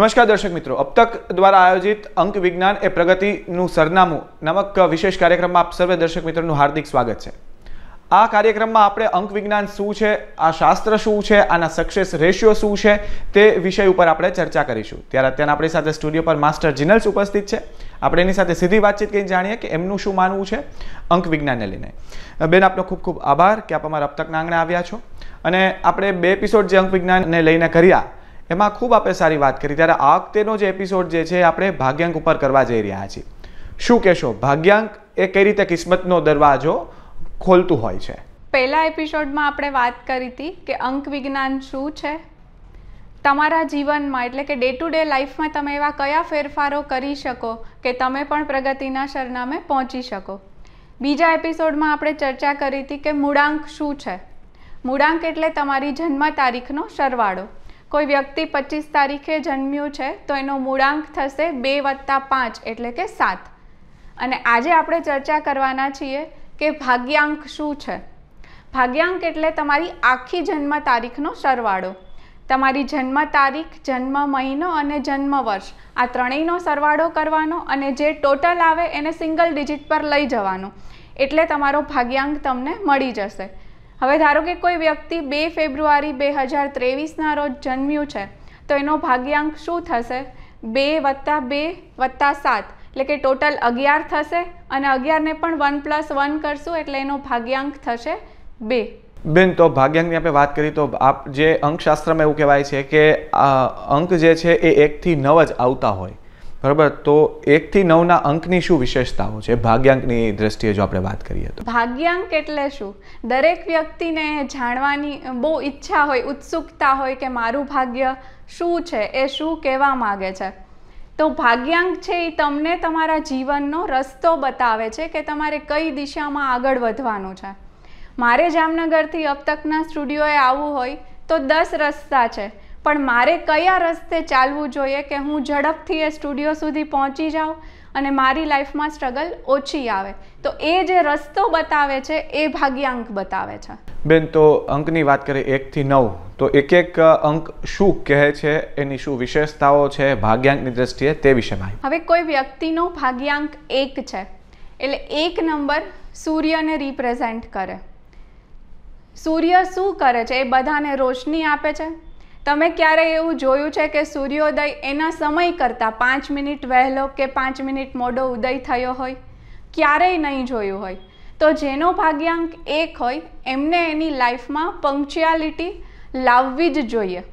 નમસ્કાર દર્શક મિત્રો અબતક દ્વારા આયોજિત અંક વિજ્ઞાન એ પ્રગતિનું સરનામું નામક વિશેષ કાર્યક્રમમાં આપ સર્વે દર્શક મિત્રોનું હાર્દિક સ્વાગત છે આ કાર્યક્રમમાં આપણે અંક વિજ્ઞાન શું છે આ શાસ્ત્ર શું છે આના સક્સેસ રેશિયો શું છે તે વિષય ઉપર આપણે ચર્ચા કરીશું ત્યારે અત્યારે આપણી સાથે સ્ટુડિયો પર માસ્ટર જિનલ્સ ઉપસ્થિત છે આપણે એની સાથે સીધી વાતચીત કંઈ જાણીએ કે એમનું શું માનવું છે અંક વિજ્ઞાનને લઈને બેન આપનો ખૂબ ખૂબ આભાર કે આપ અમારા અબતકના આંગણે આવ્યા છો અને આપણે બે એપિસોડ જે અંક વિજ્ઞાનને લઈને કર્યા એમાં ખૂબ આપણે સારી વાત કરી ત્યારે આ વખતેનો જે એપિસોડ જે છે આપણે ભાગ્યાંક ઉપર કરવા જઈ રહ્યા છીએ શું કહેશો ભાગ્યાંક એ કઈ રીતે કિસ્મતનો દરવાજો ખોલતું હોય છે પહેલા એપિસોડમાં આપણે વાત કરી હતી કે અંક વિજ્ઞાન શું છે તમારા જીવનમાં એટલે કે ડે ટુ ડે લાઈફમાં તમે એવા કયા ફેરફારો કરી શકો કે તમે પણ પ્રગતિના સરનામે પહોંચી શકો બીજા એપિસોડમાં આપણે ચર્ચા કરી હતી કે મૂળાંક શું છે મૂળાંક એટલે તમારી જન્મ તારીખનો સરવાળો કોઈ વ્યક્તિ પચીસ તારીખે જન્મ્યું છે તો એનો મૂળાંક થશે બે વત્તા પાંચ એટલે કે સાત અને આજે આપણે ચર્ચા કરવાના છીએ કે ભાગ્યાંક શું છે ભાગ્યાંક એટલે તમારી આખી જન્મ તારીખનો સરવાળો તમારી જન્મ તારીખ જન્મ મહિનો અને જન્મ વર્ષ આ ત્રણેયનો સરવાળો કરવાનો અને જે ટોટલ આવે એને સિંગલ ડિજિટ પર લઈ જવાનો એટલે તમારો ભાગ્યાંક તમને મળી જશે હવે ધારો કે કોઈ વ્યક્તિ બે ફેબ્રુઆરી બે હજાર ત્રેવીસના રોજ જન્મ્યું છે તો એનો ભાગ્યાંક શું થશે બે વત્તા બે વત્તા સાત એટલે કે ટોટલ અગિયાર થશે અને અગિયારને પણ વન પ્લસ વન કરશું એટલે એનો ભાગ્યાંક થશે બે બેન તો ભાગ્યાંકની આપણે વાત કરીએ તો આપ જે અંકશાસ્ત્રમાં એવું કહેવાય છે કે અંક જે છે એ એકથી નવ જ આવતા હોય બરાબર તો એકથી નવના અંકની શું વિશેષતાઓ છે ભાગ્યાંકની દ્રષ્ટિએ જો આપણે વાત કરીએ તો ભાગ્યાંક એટલે શું દરેક વ્યક્તિને જાણવાની બહુ ઈચ્છા હોય ઉત્સુકતા હોય કે મારું ભાગ્ય શું છે એ શું કહેવા માગે છે તો ભાગ્યાંક છે એ તમને તમારા જીવનનો રસ્તો બતાવે છે કે તમારે કઈ દિશામાં આગળ વધવાનું છે મારે જામનગરથી અબ તકના સ્ટુડિયોએ આવવું હોય તો દસ રસ્તા છે પણ મારે કયા રસ્તે ચાલવું જોઈએ કે હું ઝડપથી એ સ્ટુડિયો સુધી પહોંચી જાઉં અને મારી લાઈફમાં સ્ટ્રગલ ઓછી આવે તો એ જે રસ્તો બતાવે છે એ ભાગ્યાંક બતાવે છે બેન તો અંકની વાત કરીએ એકથી નવ તો એક એક અંક શું કહે છે એની શું વિશેષતાઓ છે ભાગ્યાંકની દ્રષ્ટિએ તે વિશે માહિતી હવે કોઈ વ્યક્તિનો ભાગ્યાંક એક છે એટલે એક નંબર સૂર્યને રિપ્રેઝેન્ટ કરે સૂર્ય શું કરે છે એ બધાને રોશની આપે છે તમે ક્યારેય એવું જોયું છે કે સૂર્યોદય એના સમય કરતાં પાંચ મિનિટ વહેલો કે પાંચ મિનિટ મોડો ઉદય થયો હોય ક્યારેય નહીં જોયું હોય તો જેનો ભાગ્યાંક એક હોય એમને એની લાઈફમાં પંક્ચ્યુઆલિટી લાવવી જ જોઈએ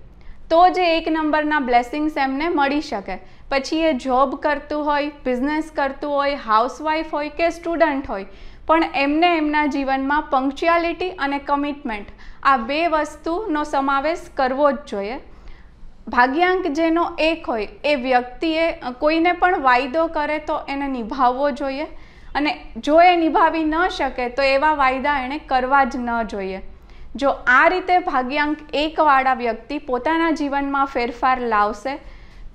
તો જ એક નંબરના બ્લેસિંગ્સ એમને મળી શકે પછી એ જોબ કરતું હોય બિઝનેસ કરતું હોય હાઉસવાઈફ હોય કે સ્ટુડન્ટ હોય પણ એમને એમના જીવનમાં પંક્ચ્યુઆલિટી અને કમિટમેન્ટ આ બે વસ્તુનો સમાવેશ કરવો જ જોઈએ ભાગ્યાંક જેનો એક હોય એ વ્યક્તિએ કોઈને પણ વાયદો કરે તો એને નિભાવવો જોઈએ અને જો એ નિભાવી ન શકે તો એવા વાયદા એણે કરવા જ ન જોઈએ જો આ રીતે ભાગ્યાંક એકવાળા વ્યક્તિ પોતાના જીવનમાં ફેરફાર લાવશે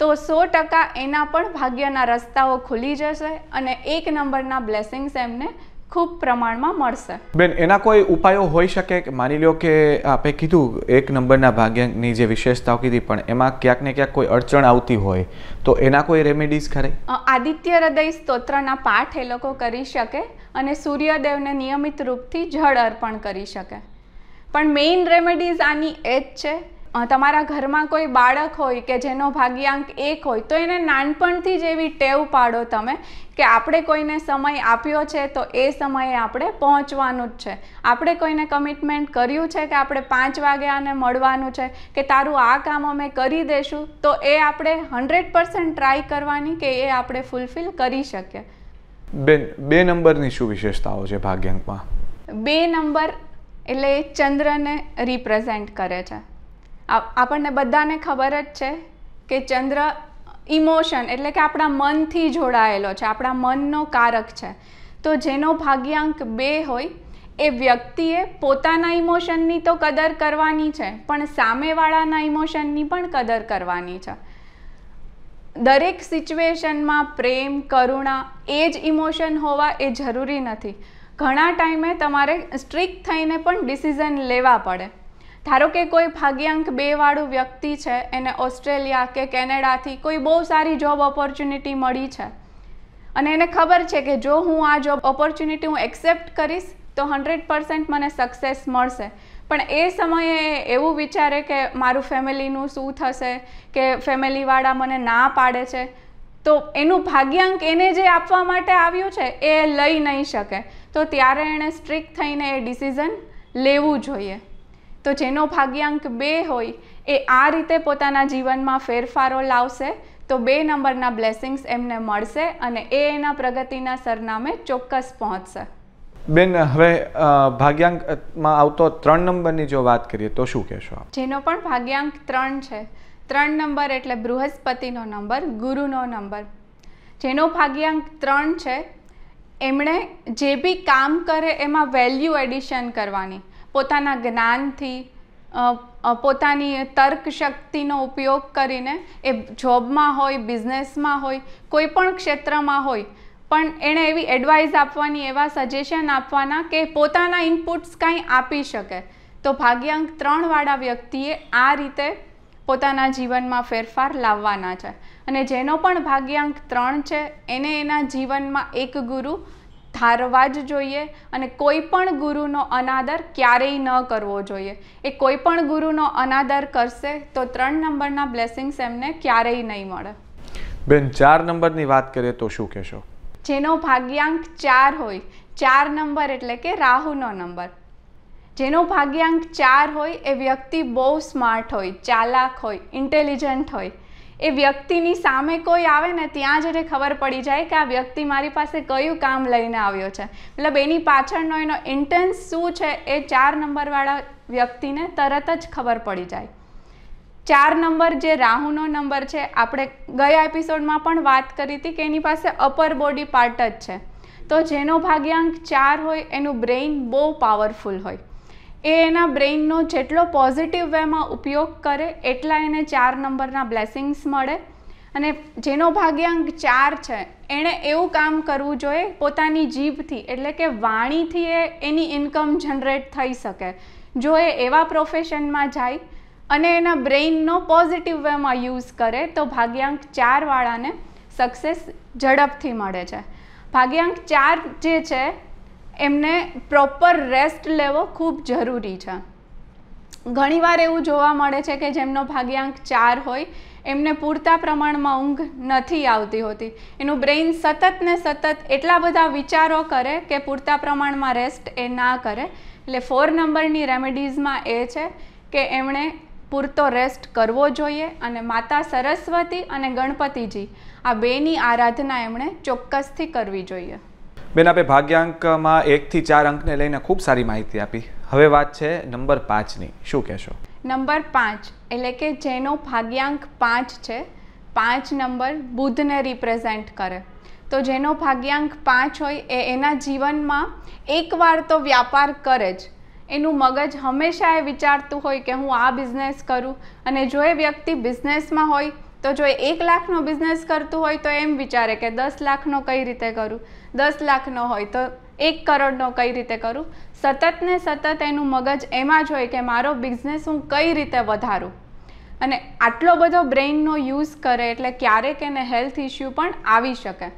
તો સો ટકા એના પણ ભાગ્યના રસ્તાઓ ખુલી જશે અને એક નંબરના બ્લેસિંગ્સ એમને ખૂબ પ્રમાણમાં મળશે બેન એના કોઈ ઉપાયો હોઈ શકે માની લો કે આપે કીધું એક નંબરના ભાગ્યાંકની જે વિશેષતાઓ કીધી પણ એમાં ક્યાંક ને ક્યાંક કોઈ અડચણ આવતી હોય તો એના કોઈ રેમેડીઝ ખરે આદિત્ય હૃદય સ્તોત્રના પાઠ એ લોકો કરી શકે અને સૂર્યદેવને નિયમિત રૂપથી જળ અર્પણ કરી શકે પણ મેઇન રેમેડીઝ આની એ જ છે તમારા ઘરમાં કોઈ બાળક હોય કે જેનો ભાગ્યાંક એક હોય તો એને નાનપણથી જ એવી ટેવ પાડો તમે કે આપણે કોઈને સમય આપ્યો છે તો એ સમયે આપણે પહોંચવાનું જ છે આપણે કોઈને કમિટમેન્ટ કર્યું છે કે આપણે પાંચ વાગે આને મળવાનું છે કે તારું આ કામ અમે કરી દઈશું તો એ આપણે હંડ્રેડ પર્સન્ટ ટ્રાય કરવાની કે એ આપણે ફૂલફિલ કરી શકીએ બેન બે નંબરની શું વિશેષતાઓ છે ભાગ્યાંકમાં બે નંબર એટલે ચંદ્રને રિપ્રેઝેન્ટ કરે છે આપણને બધાને ખબર જ છે કે ચંદ્ર ઇમોશન એટલે કે આપણા મનથી જોડાયેલો છે આપણા મનનો કારક છે તો જેનો ભાગ્યાંક બે હોય એ વ્યક્તિએ પોતાના ઇમોશનની તો કદર કરવાની છે પણ સામેવાળાના ઇમોશનની પણ કદર કરવાની છે દરેક સિચ્યુએશનમાં પ્રેમ કરુણા એ જ ઇમોશન હોવા એ જરૂરી નથી ઘણા ટાઈમે તમારે સ્ટ્રિક્ટ થઈને પણ ડિસિઝન લેવા પડે ધારો કે કોઈ ભાગ્યાંક બેવાળું વ્યક્તિ છે એને ઓસ્ટ્રેલિયા કે કેનેડાથી કોઈ બહુ સારી જોબ ઓપોર્ચ્યુનિટી મળી છે અને એને ખબર છે કે જો હું આ જોબ ઓપોર્ચ્યુનિટી હું એક્સેપ્ટ કરીશ તો હંડ્રેડ પર્સન્ટ મને સક્સેસ મળશે પણ એ સમયે એવું વિચારે કે મારું ફેમિલીનું શું થશે કે ફેમિલીવાળા મને ના પાડે છે તો એનું ભાગ્યાંક એને જે આપવા માટે આવ્યું છે એ લઈ નહીં શકે તો ત્યારે એણે સ્ટ્રિક થઈને એ ડિસિઝન લેવું જોઈએ તો જેનો ભાગ્યાંક બે હોય એ આ રીતે પોતાના જીવનમાં ફેરફારો લાવશે તો બે નંબરના બ્લેસિંગ્સ એમને મળશે અને એ એના પ્રગતિના સરનામે ચોક્કસ પહોંચશે બેન હવે ભાગ્યાંકમાં આવતો ત્રણ નંબરની જો વાત કરીએ તો શું કહેશો જેનો પણ ભાગ્યાંક ત્રણ છે ત્રણ નંબર એટલે બૃહસ્પતિનો નંબર ગુરુનો નંબર જેનો ભાગ્યાંક ત્રણ છે એમણે જે બી કામ કરે એમાં વેલ્યુ એડિશન કરવાની પોતાના જ્ઞાનથી પોતાની તર્કશક્તિનો ઉપયોગ કરીને એ જોબમાં હોય બિઝનેસમાં હોય કોઈ પણ ક્ષેત્રમાં હોય પણ એણે એવી એડવાઇસ આપવાની એવા સજેશન આપવાના કે પોતાના ઇનપુટ્સ કાંઈ આપી શકે તો ભાગ્યાંક ત્રણવાળા વ્યક્તિએ આ રીતે પોતાના જીવનમાં ફેરફાર લાવવાના છે અને જેનો પણ ભાગ્યાંક ત્રણ છે એને એના જીવનમાં એક ગુરુ ધારવા જ જોઈએ અને કોઈ પણ ગુરુનો અનાદર ક્યારેય ન કરવો જોઈએ એ કોઈ પણ ગુરુનો અનાદર કરશે તો ત્રણ નંબરના બ્લેસિંગ્સ એમને ક્યારેય નહીં મળે બેન ચાર નંબરની વાત કરીએ તો શું કહેશો જેનો ભાગ્યાંક ચાર હોય ચાર નંબર એટલે કે રાહુનો નંબર જેનો ભાગ્યાંક ચાર હોય એ વ્યક્તિ બહુ સ્માર્ટ હોય ચાલાક હોય ઇન્ટેલિજન્ટ હોય એ વ્યક્તિની સામે કોઈ આવે ને ત્યાં જ એને ખબર પડી જાય કે આ વ્યક્તિ મારી પાસે કયું કામ લઈને આવ્યો છે મતલબ એની પાછળનો એનો ઇન્ટેન્સ શું છે એ ચાર નંબરવાળા વ્યક્તિને તરત જ ખબર પડી જાય ચાર નંબર જે રાહુનો નંબર છે આપણે ગયા એપિસોડમાં પણ વાત કરી હતી કે એની પાસે અપર બોડી પાર્ટ જ છે તો જેનો ભાગ્યાંક ચાર હોય એનું બ્રેઇન બહુ પાવરફુલ હોય એ એના બ્રેઇનનો જેટલો પોઝિટિવ વેમાં ઉપયોગ કરે એટલા એને ચાર નંબરના બ્લેસિંગ્સ મળે અને જેનો ભાગ્યાંક ચાર છે એણે એવું કામ કરવું જોઈએ પોતાની જીભથી એટલે કે વાણીથી એ એની ઇન્કમ જનરેટ થઈ શકે જો એ એવા પ્રોફેશનમાં જાય અને એના બ્રેઇનનો પોઝિટિવ વેમાં યુઝ કરે તો ભાગ્યાંક ચારવાળાને સક્સેસ ઝડપથી મળે છે ભાગ્યાંક ચાર જે છે એમને પ્રોપર રેસ્ટ લેવો ખૂબ જરૂરી છે ઘણીવાર એવું જોવા મળે છે કે જેમનો ભાગ્યાંક ચાર હોય એમને પૂરતા પ્રમાણમાં ઊંઘ નથી આવતી હોતી એનું બ્રેઇન સતત ને સતત એટલા બધા વિચારો કરે કે પૂરતા પ્રમાણમાં રેસ્ટ એ ના કરે એટલે ફોર નંબરની રેમેડીઝમાં એ છે કે એમણે પૂરતો રેસ્ટ કરવો જોઈએ અને માતા સરસ્વતી અને ગણપતિજી આ બેની આરાધના એમણે ચોક્કસથી કરવી જોઈએ બેન આપે ભાગ્યાંકમાં એકથી ચાર અંકને લઈને ખૂબ સારી માહિતી આપી હવે વાત છે નંબર પાંચની શું કહેશો નંબર પાંચ એટલે કે જેનો ભાગ્યાંક પાંચ છે પાંચ નંબર બુદ્ધને રિપ્રેઝેન્ટ કરે તો જેનો ભાગ્યાંક પાંચ હોય એ એના જીવનમાં એકવાર તો વ્યાપાર કરે જ એનું મગજ હંમેશા એ વિચારતું હોય કે હું આ બિઝનેસ કરું અને જો એ વ્યક્તિ બિઝનેસમાં હોય તો જો એક લાખનો બિઝનેસ કરતું હોય તો એમ વિચારે કે દસ લાખનો કઈ રીતે કરું દસ લાખનો હોય તો એક કરોડનો કઈ રીતે કરું સતત ને સતત એનું મગજ એમાં જ હોય કે મારો બિઝનેસ હું કઈ રીતે વધારું અને આટલો બધો બ્રેઇનનો યુઝ કરે એટલે ક્યારેક એને હેલ્થ ઇશ્યુ પણ આવી શકે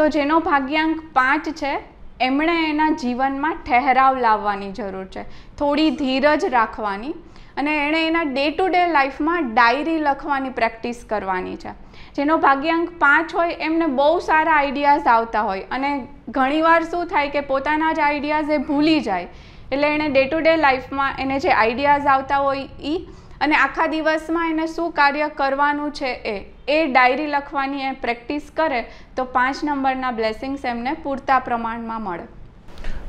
તો જેનો ભાગ્યાંક પાંચ છે એમણે એના જીવનમાં ઠહેરાવ લાવવાની જરૂર છે થોડી ધીરજ રાખવાની અને એણે એના ડે ટુ ડે લાઈફમાં ડાયરી લખવાની પ્રેક્ટિસ કરવાની છે જેનો ભાગ્યાંક પાંચ હોય એમને બહુ સારા આઈડિયાઝ આવતા હોય અને ઘણીવાર શું થાય કે પોતાના જ આઈડિયાઝ એ ભૂલી જાય એટલે એણે ડે ટુ ડે લાઈફમાં એને જે આઈડિયાઝ આવતા હોય એ અને આખા દિવસમાં એને શું કાર્ય કરવાનું છે એ એ ડાયરી લખવાની એ પ્રેક્ટિસ કરે તો પાંચ નંબરના બ્લેસિંગ્સ એમને પૂરતા પ્રમાણમાં મળે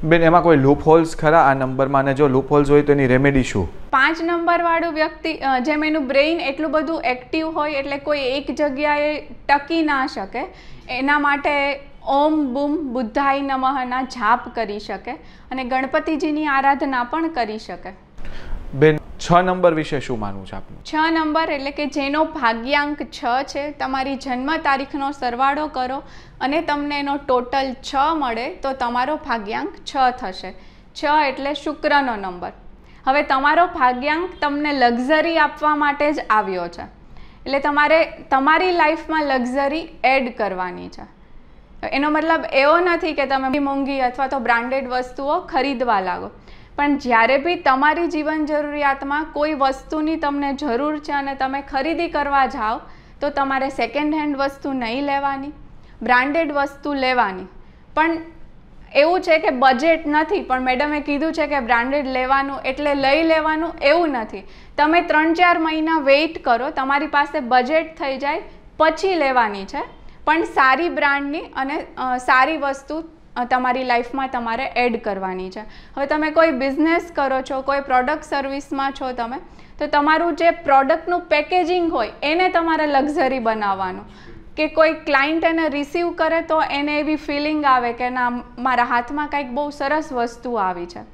બેન એમાં કોઈ લૂપ હોલ્સ ખરા આ નંબરમાં અને જો લૂપ હોલ્સ હોય તો એની રેમેડી શું પાંચ નંબરવાળું વ્યક્તિ જેમ એનું બ્રેઇન એટલું બધું એક્ટિવ હોય એટલે કોઈ એક જગ્યાએ ટકી ના શકે એના માટે ઓમ બુમ બુદ્ધાય નમઃના જાપ કરી શકે અને ગણપતિજીની આરાધના પણ કરી શકે બેન છ નંબર વિશે શું માનવું છે આપનું છ નંબર એટલે કે જેનો ભાગ્યાંક છ છે તમારી જન્મ તારીખનો સરવાળો કરો અને તમને એનો ટોટલ છ મળે તો તમારો ભાગ્યાંક છ થશે છ એટલે શુક્રનો નંબર હવે તમારો ભાગ્યાંક તમને લક્ઝરી આપવા માટે જ આવ્યો છે એટલે તમારે તમારી લાઈફમાં લક્ઝરી એડ કરવાની છે એનો મતલબ એવો નથી કે તમે મોંઘી અથવા તો બ્રાન્ડેડ વસ્તુઓ ખરીદવા લાગો પણ જ્યારે બી તમારી જીવન જરૂરિયાતમાં કોઈ વસ્તુની તમને જરૂર છે અને તમે ખરીદી કરવા જાઓ તો તમારે સેકન્ડ હેન્ડ વસ્તુ નહીં લેવાની બ્રાન્ડેડ વસ્તુ લેવાની પણ એવું છે કે બજેટ નથી પણ મેડમે કીધું છે કે બ્રાન્ડેડ લેવાનું એટલે લઈ લેવાનું એવું નથી તમે ત્રણ ચાર મહિના વેઇટ કરો તમારી પાસે બજેટ થઈ જાય પછી લેવાની છે પણ સારી બ્રાન્ડની અને સારી વસ્તુ તમારી લાઈફમાં તમારે એડ કરવાની છે હવે તમે કોઈ બિઝનેસ કરો છો કોઈ પ્રોડક્ટ સર્વિસમાં છો તમે તો તમારું જે પ્રોડક્ટનું પેકેજિંગ હોય એને તમારે લક્ઝરી બનાવવાનું કે કોઈ ક્લાયન્ટ એને રિસીવ કરે તો એને એવી ફિલિંગ આવે કે ના મારા હાથમાં કંઈક બહુ સરસ વસ્તુ આવી છે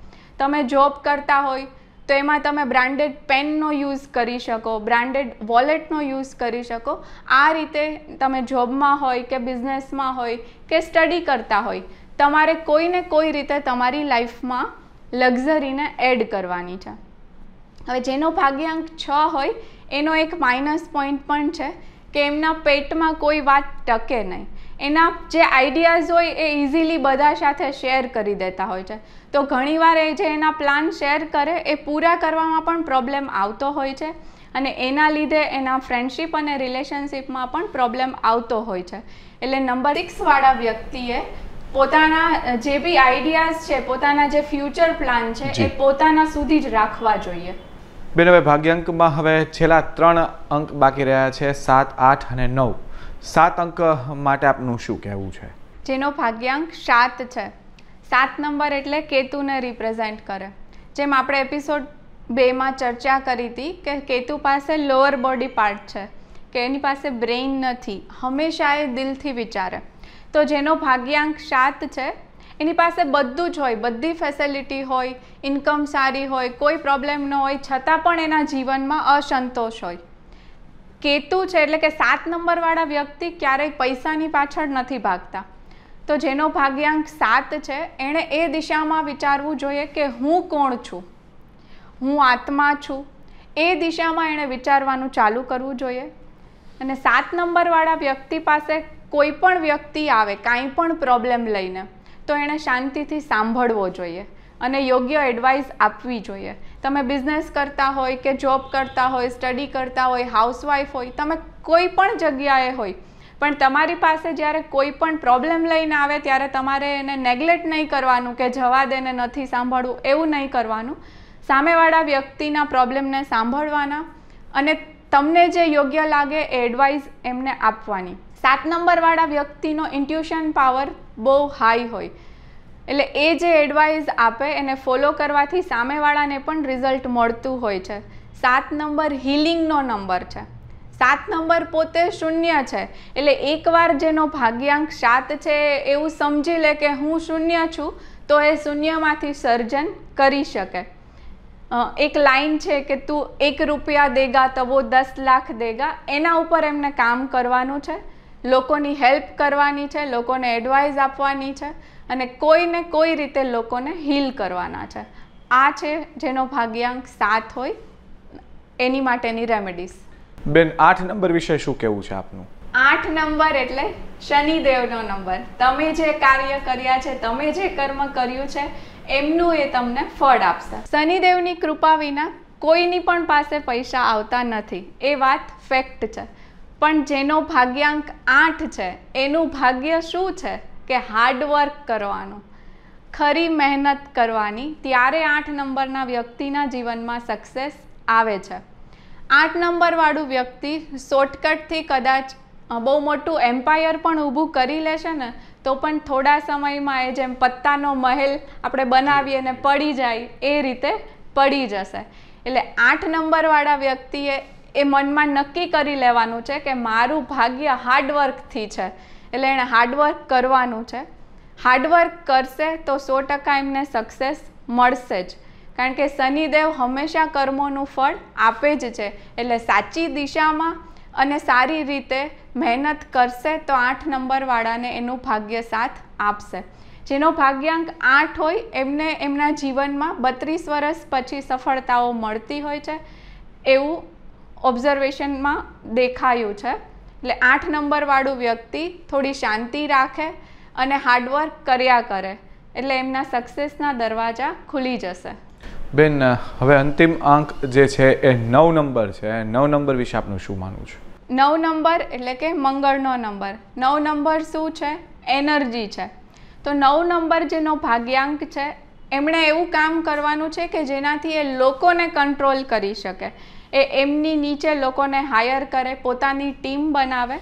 તમે જોબ કરતા હોય તો એમાં તમે બ્રાન્ડેડ પેનનો યુઝ કરી શકો બ્રાન્ડેડ વોલેટનો યુઝ કરી શકો આ રીતે તમે જોબમાં હોય કે બિઝનેસમાં હોય કે સ્ટડી કરતા હોય તમારે કોઈને કોઈ રીતે તમારી લાઈફમાં લક્ઝરીને એડ કરવાની છે હવે જેનો ભાગ્યાંક છ હોય એનો એક માઇનસ પોઈન્ટ પણ છે કે એમના પેટમાં કોઈ વાત ટકે નહીં એના જે આઈડિયાઝ હોય એ ઇઝીલી બધા સાથે શેર કરી દેતા હોય છે તો ઘણીવાર એ જે એના પ્લાન શેર કરે એ પૂરા કરવામાં પણ પ્રોબ્લેમ આવતો હોય છે અને એના લીધે એના ફ્રેન્ડશીપ અને રિલેશનશિપમાં પણ પ્રોબ્લેમ આવતો હોય છે એટલે નંબર સિક્સવાળા વ્યક્તિએ પોતાના જે બી આઈડિયાઝ છે પોતાના જે ફ્યુચર પ્લાન છે એ પોતાના સુધી જ રાખવા જોઈએ બેન હવે ભાગ્યાંકમાં હવે છેલ્લા ત્રણ અંક બાકી રહ્યા છે સાત આઠ અને નવ સાત અંક માટે આપનું શું કહેવું છે જેનો ભાગ્યાંક સાત છે સાત નંબર એટલે કેતુને રિપ્રેઝેન્ટ કરે જેમ આપણે એપિસોડ બેમાં ચર્ચા કરી હતી કે કેતુ પાસે લોઅર બોડી પાર્ટ છે કે એની પાસે બ્રેઇન નથી હંમેશા એ દિલથી વિચારે તો જેનો ભાગ્યાંક સાત છે એની પાસે બધું જ હોય બધી ફેસિલિટી હોય ઇન્કમ સારી હોય કોઈ પ્રોબ્લેમ ન હોય છતાં પણ એના જીવનમાં અસંતોષ હોય કેતુ છે એટલે કે સાત નંબરવાળા વ્યક્તિ ક્યારેય પૈસાની પાછળ નથી ભાગતા તો જેનો ભાગ્યાંક સાત છે એણે એ દિશામાં વિચારવું જોઈએ કે હું કોણ છું હું આત્મા છું એ દિશામાં એણે વિચારવાનું ચાલુ કરવું જોઈએ અને સાત નંબરવાળા વ્યક્તિ પાસે કોઈ પણ વ્યક્તિ આવે કાંઈ પણ પ્રોબ્લેમ લઈને તો એણે શાંતિથી સાંભળવો જોઈએ અને યોગ્ય એડવાઇસ આપવી જોઈએ તમે બિઝનેસ કરતા હોય કે જોબ કરતા હોય સ્ટડી કરતા હોય હાઉસવાઈફ હોય તમે કોઈ પણ જગ્યાએ હોય પણ તમારી પાસે જ્યારે કોઈ પણ પ્રોબ્લેમ લઈને આવે ત્યારે તમારે એને નેગ્લેક્ટ નહીં કરવાનું કે જવા દેને નથી સાંભળવું એવું નહીં કરવાનું સામેવાળા વ્યક્તિના પ્રોબ્લેમને સાંભળવાના અને તમને જે યોગ્ય લાગે એ એડવાઇસ એમને આપવાની સાત નંબરવાળા વ્યક્તિનો ઇન્ટ્યુશન પાવર બહુ હાઈ હોય એટલે એ જે એડવાઇઝ આપે એને ફોલો કરવાથી સામેવાળાને પણ રિઝલ્ટ મળતું હોય છે સાત નંબર હિલિંગનો નંબર છે સાત નંબર પોતે શૂન્ય છે એટલે એકવાર જેનો ભાગ્યાંક સાત છે એવું સમજી લે કે હું શૂન્ય છું તો એ શૂન્યમાંથી સર્જન કરી શકે એક લાઈન છે કે તું એક રૂપિયા દેગા તો વો દસ લાખ દેગા એના ઉપર એમને કામ કરવાનું છે લોકોની હેલ્પ કરવાની છે લોકોને એડવાઇઝ આપવાની છે અને કોઈને કોઈ રીતે લોકોને હીલ કરવાના છે આ છે જેનો ભાગ્યાંક સાત હોય એની માટેની રેમેડીઝ બેન આઠ નંબર વિશે શું કેવું છે આપનું આઠ નંબર એટલે શનિદેવનો નંબર તમે જે કાર્ય કર્યા છે તમે જે કર્મ કર્યું છે એમનું એ તમને ફળ આપશે શનિદેવની કૃપા વિના કોઈની પણ પાસે પૈસા આવતા નથી એ વાત ફેક્ટ છે પણ જેનો ભાગ્યાંક આઠ છે એનું ભાગ્ય શું છે કે હાર્ડવર્ક કરવાનું ખરી મહેનત કરવાની ત્યારે આઠ નંબરના વ્યક્તિના જીવનમાં સક્સેસ આવે છે આઠ નંબરવાળું વ્યક્તિ શોર્ટકટથી કદાચ બહુ મોટું એમ્પાયર પણ ઊભું કરી લેશે ને તો પણ થોડા સમયમાં એ જેમ પત્તાનો મહેલ આપણે બનાવીએ ને પડી જાય એ રીતે પડી જશે એટલે આઠ નંબરવાળા વ્યક્તિએ એ મનમાં નક્કી કરી લેવાનું છે કે મારું ભાગ્ય હાર્ડવર્કથી છે એટલે એણે હાર્ડવર્ક કરવાનું છે હાર્ડવર્ક કરશે તો સો ટકા એમને સક્સેસ મળશે જ કારણ કે શનિદેવ હંમેશા કર્મોનું ફળ આપે જ છે એટલે સાચી દિશામાં અને સારી રીતે મહેનત કરશે તો આઠ નંબરવાળાને એનું ભાગ્ય સાથ આપશે જેનો ભાગ્યાંક આઠ હોય એમને એમના જીવનમાં બત્રીસ વર્ષ પછી સફળતાઓ મળતી હોય છે એવું ઓબ્ઝર્વેશનમાં દેખાયું છે એટલે આઠ નંબરવાળું વ્યક્તિ થોડી શાંતિ રાખે અને હાર્ડવર્ક કર્યા કરે એટલે એમના સક્સેસના દરવાજા ખુલી જશે બેન હવે અંતિમ અંક જે છે એ નવ નંબર છે નવ નંબર વિશે આપનું શું માનવું છે નવ નંબર એટલે કે મંગળનો નંબર નવ નંબર શું છે એનર્જી છે તો નવ નંબર જેનો ભાગ્યાંક છે એમણે એવું કામ કરવાનું છે કે જેનાથી એ લોકોને કંટ્રોલ કરી શકે એ એમની નીચે લોકોને હાયર કરે પોતાની ટીમ બનાવે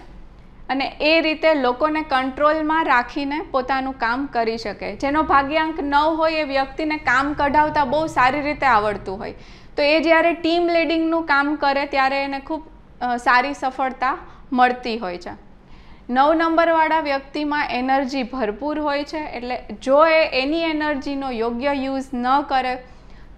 અને એ રીતે લોકોને કંટ્રોલમાં રાખીને પોતાનું કામ કરી શકે જેનો ભાગ્યાંક ન હોય એ વ્યક્તિને કામ કઢાવતા બહુ સારી રીતે આવડતું હોય તો એ જ્યારે ટીમ લીડિંગનું કામ કરે ત્યારે એને ખૂબ સારી સફળતા મળતી હોય છે નવ નંબરવાળા વ્યક્તિમાં એનર્જી ભરપૂર હોય છે એટલે જો એ એની એનર્જીનો યોગ્ય યુઝ ન કરે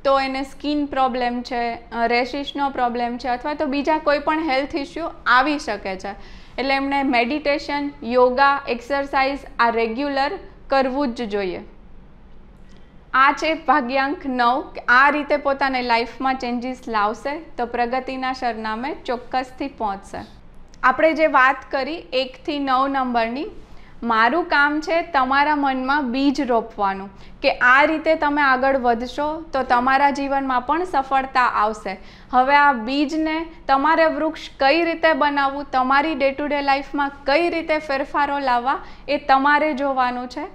તો એને સ્કિન પ્રોબ્લેમ છે રેશિસનો પ્રોબ્લેમ છે અથવા તો બીજા કોઈ પણ હેલ્થ ઇસ્યુ આવી શકે છે એટલે એમણે મેડિટેશન યોગા એક્સરસાઇઝ આ રેગ્યુલર કરવું જ જોઈએ આ છે ભાગ્યાંક નવ આ રીતે પોતાને લાઈફમાં ચેન્જીસ લાવશે તો પ્રગતિના સરનામે ચોક્કસથી પહોંચશે આપણે જે વાત કરી એકથી નવ નંબરની મારું કામ છે તમારા મનમાં બીજ રોપવાનું કે આ રીતે તમે આગળ વધશો તો તમારા જીવનમાં પણ સફળતા આવશે હવે આ બીજને તમારે વૃક્ષ કઈ રીતે બનાવવું તમારી ડે ટુ ડે લાઈફમાં કઈ રીતે ફેરફારો લાવવા એ તમારે જોવાનું છે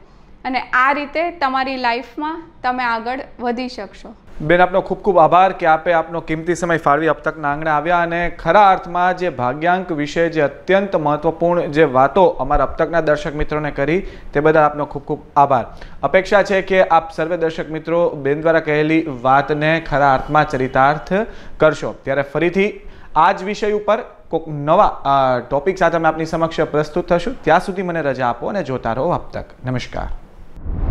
અને આ રીતે તમારી લાઈફમાં તમે આગળ વધી શકશો બેન આપનો ખૂબ ખૂબ આભાર કે આપે આપનો કિંમતી સમય ફાળવી અબ તકના આંગણે આવ્યા અને ખરા અર્થમાં જે ભાગ્યાંક વિશે જે અત્યંત મહત્વપૂર્ણ જે વાતો અમારા અપતકના દર્શક મિત્રોને કરી તે બદલ આપનો ખૂબ ખૂબ આભાર અપેક્ષા છે કે આપ સર્વે દર્શક મિત્રો બેન દ્વારા કહેલી વાતને ખરા અર્થમાં ચરિતાર્થ કરશો ત્યારે ફરીથી આ જ વિષય ઉપર કોઈક નવા ટોપિક સાથે અમે આપની સમક્ષ પ્રસ્તુત થશું ત્યાં સુધી મને રજા આપો અને જોતા રહો અબ નમસ્કાર